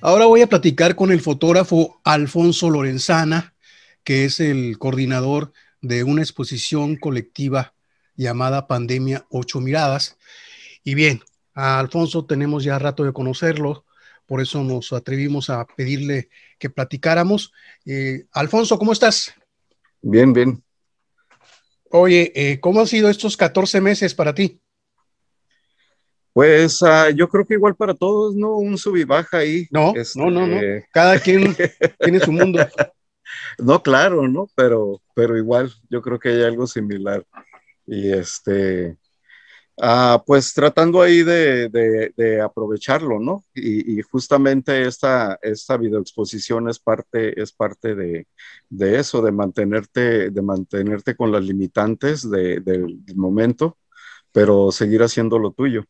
Ahora voy a platicar con el fotógrafo Alfonso Lorenzana, que es el coordinador de una exposición colectiva llamada Pandemia Ocho Miradas. Y bien, a Alfonso tenemos ya rato de conocerlo, por eso nos atrevimos a pedirle que platicáramos. Eh, Alfonso, ¿cómo estás? Bien, bien. Oye, eh, ¿cómo han sido estos 14 meses para ti? Pues ah, yo creo que igual para todos, ¿no? Un sub y baja ahí. No, no, no, este, Cada quien tiene su mundo. No, claro, ¿no? Pero, pero igual yo creo que hay algo similar. Y este, ah, pues tratando ahí de, aprovecharlo, ¿no? Y, justamente esta, esta videoexposición es parte, es parte de, de eso, de mantenerte, de mantenerte con las limitantes del momento, pero seguir haciendo lo tuyo.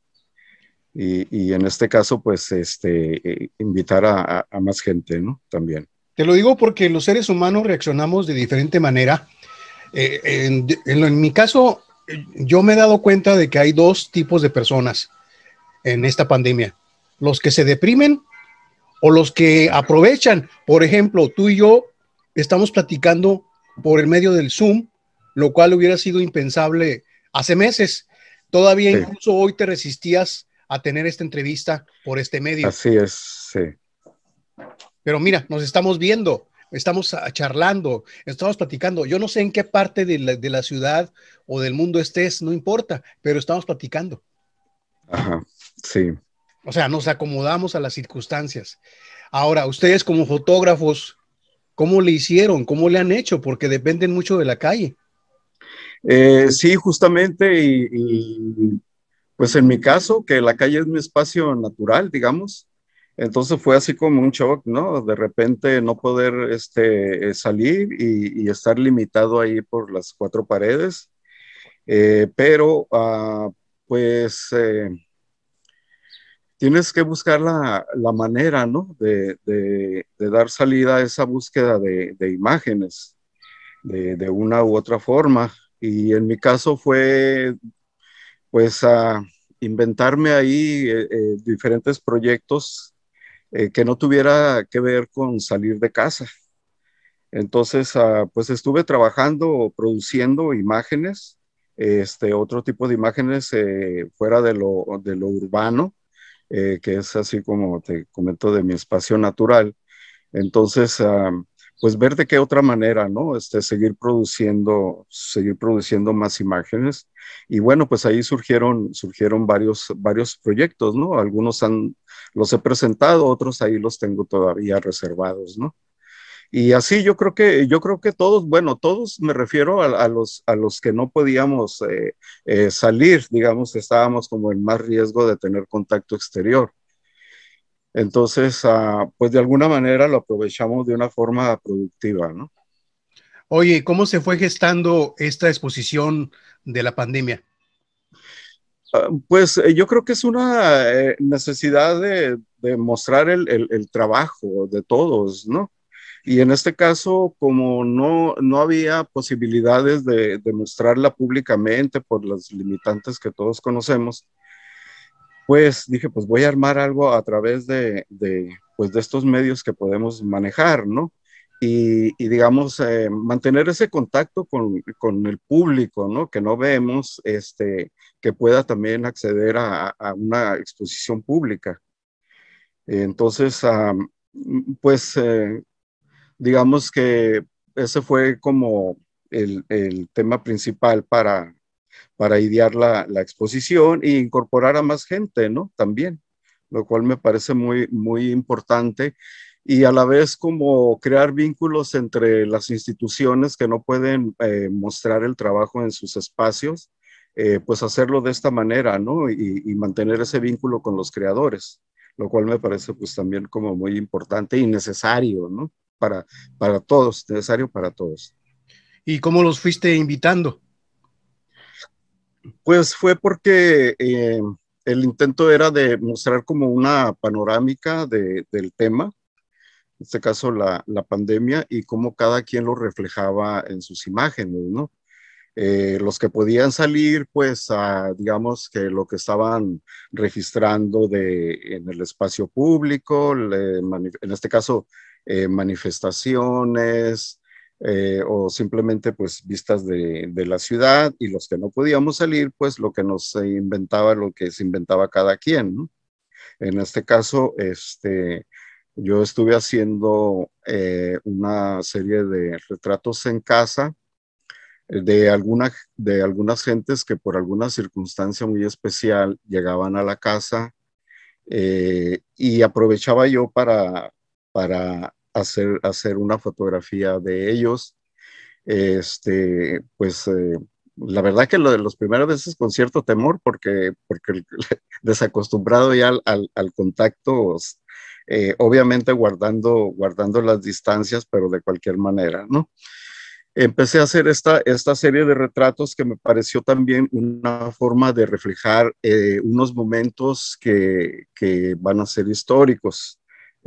Y, en este caso, pues, este, eh, invitar a, más gente, ¿no? También. Te lo digo porque los seres humanos reaccionamos de diferente manera. Eh, en, mi caso, yo me he dado cuenta de que hay dos tipos de personas en esta pandemia. Los que se deprimen o los que aprovechan. Por ejemplo, tú y yo estamos platicando por el medio del Zoom, lo cual hubiera sido impensable hace meses. Todavía incluso hoy te resistías a tener esta entrevista por este medio. Así es, sí. Pero mira, nos estamos viendo, estamos charlando, estamos platicando. Yo no sé en qué parte de la, ciudad o del mundo estés, no importa, pero estamos platicando. Ajá, sí. O sea, nos acomodamos a las circunstancias. Ahora, ustedes como fotógrafos, ¿cómo le hicieron? ¿Cómo le han hecho? Porque dependen mucho de la calle. Eh, sí, justamente, y pues en mi caso, que la calle es mi espacio natural, digamos, entonces fue así como un shock, ¿no? De repente no poder este, salir y, estar limitado ahí por las cuatro paredes, eh, pero ah, pues eh, tienes que buscar la, manera, ¿no? De, dar salida a esa búsqueda de imágenes de, una u otra forma. Y en mi caso fue pues a inventarme ahí eh, eh, diferentes proyectos eh, que no tuviera que ver con salir de casa. Entonces, ah, pues estuve trabajando, produciendo imágenes, este, otro tipo de imágenes fuera de lo, urbano, que es así como te comento de mi espacio natural. Entonces, ah, pues ver de qué otra manera, ¿no? Este, seguir produciendo, seguir produciendo más imágenes. Y bueno, pues ahí surgieron, surgieron varios, varios proyectos, ¿no? Algunos han, los he presentado, otros ahí los tengo todavía reservados, ¿no? Y así yo creo que, yo creo que todos, bueno, todos me refiero a, los, a los que no podíamos eh, eh, salir, digamos, estábamos como en más riesgo de tener contacto exterior. Entonces, ah, pues de alguna manera lo aprovechamos de una forma productiva, ¿no? Oye, ¿cómo se fue gestando esta exposición de la pandemia? Ah, pues eh, yo creo que es una eh, necesidad de, mostrar el, trabajo de todos, ¿no? Y en este caso, como no, había posibilidades de, de mostrarla públicamente por las limitantes que todos conocemos, pues dije, pues voy a armar algo a través de, pues, estos medios que podemos manejar, ¿no? Y, digamos, eh, mantener ese contacto con, el público, ¿no? Que no vemos, este, que pueda también acceder a, una exposición pública. Entonces, pues, eh, digamos que ese fue como el tema principal para, para idear la, exposición e incorporar a más gente, ¿no? También, lo cual me parece muy, muy importante y a la vez como crear vínculos entre las instituciones que no pueden eh, mostrar el trabajo en sus espacios, eh, pues hacerlo de esta manera, ¿no? Y, mantener ese vínculo con los creadores, lo cual me parece pues también como muy importante y necesario, ¿no? Para, para todos, necesario para todos. ¿Y cómo los fuiste invitando? Pues fue porque eh, el intento era de mostrar como una panorámica del tema, en este caso la, pandemia, y cómo cada quien lo reflejaba en sus imágenes, ¿no? Eh, los que podían salir, pues, digamos que lo que estaban registrando en el espacio público, en este caso, eh, manifestaciones, eh, o simplemente pues vistas de, la ciudad y los que no podíamos salir, pues lo que nos inventaba, lo que se inventaba cada quien. En este caso, este, yo estuve haciendo eh, una serie de retratos en casa eh, de, alguna, de algunas gentes que por alguna circunstancia muy especial llegaban a la casa y aprovechaba yo para, para hacer, hacer una fotografía de ellos. Este, pues eh, la verdad que lo de los primeros veces con cierto temor, porque, porque desacostumbrado ya al, contacto, pues, eh, obviamente guardando, guardando las distancias, pero de cualquier manera, ¿no? Empecé a hacer esta, esta serie de retratos que me pareció también una forma de reflejar eh, unos momentos que, que, van a ser históricos.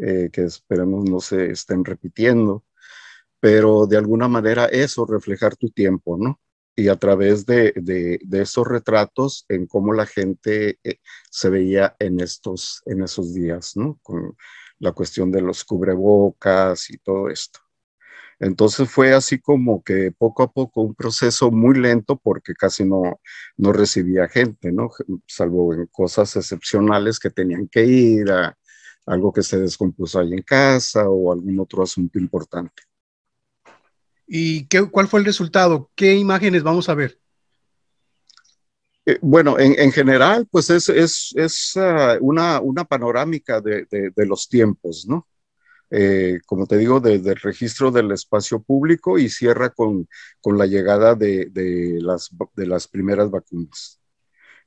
Eh, que esperemos no se estén repitiendo, pero de alguna manera eso, reflejar tu tiempo, ¿no? Y a través de, esos retratos en cómo la gente eh, se veía en estos, en esos días, ¿no? Con la cuestión de los cubrebocas y todo esto. Entonces fue así como que poco a poco un proceso muy lento porque casi no, no recibía gente, ¿no? Salvo en cosas excepcionales que tenían que ir a, algo que se descompuso ahí en casa o algún otro asunto importante. ¿Y qué, cuál fue el resultado? ¿Qué imágenes vamos a ver? Eh, bueno, en, en, general, pues es, es, ah, una, una, panorámica de, de, los tiempos, ¿no? Eh, como te digo, desde el registro del espacio público y cierra con, con la llegada de, de, las, de las primeras vacunas.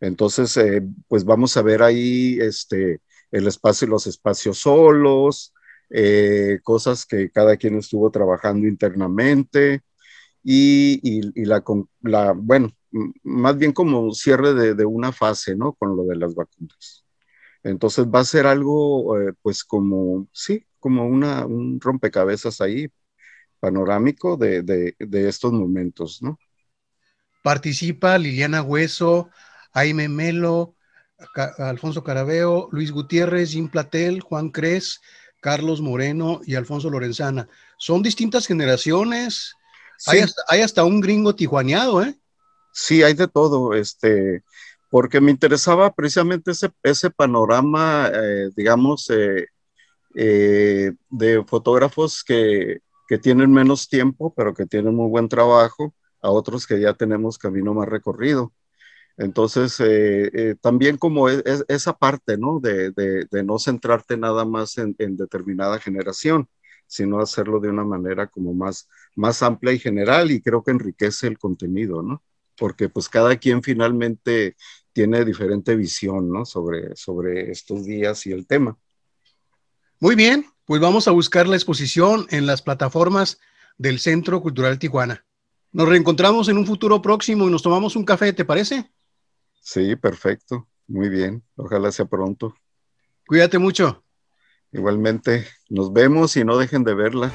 Entonces, eh, pues vamos a ver ahí este, el espacio y los espacios solos, eh, cosas que cada quien estuvo trabajando internamente y, y, la, la, bueno, más bien como cierre de, una fase, ¿no? Con lo de las vacunas. Entonces va a ser algo, eh, pues como, sí, como una, un rompecabezas ahí, panorámico de, de estos momentos, ¿no? Participa Liliana Hueso, Jaime Melo, Alfonso Carabeo, Luis Gutiérrez, Jim Platel, Juan Cres, Carlos Moreno y Alfonso Lorenzana. Son distintas generaciones. Hay, hasta, un gringo tijuaneado, ¿eh? Sí, hay de todo, este, porque me interesaba precisamente ese, ese panorama, eh, digamos, eh, eh, de fotógrafos que tienen menos tiempo, pero que tienen muy buen trabajo, a otros que ya tenemos camino más recorrido. Entonces, eh, eh, también como e, esa parte, ¿no? De, no centrarte nada más en, determinada generación, sino hacerlo de una manera como más, amplia y general y creo que enriquece el contenido, ¿no? Porque pues cada quien finalmente tiene diferente visión, ¿no? Sobre, sobre estos días y el tema. Muy bien, pues vamos a buscar la exposición en las plataformas del Centro Cultural Tijuana. Nos reencontramos en un futuro próximo y nos tomamos un café, ¿te parece? Sí, perfecto. Muy bien. Ojalá sea pronto. Cuídate mucho. Igualmente, nos vemos y no dejen de verla.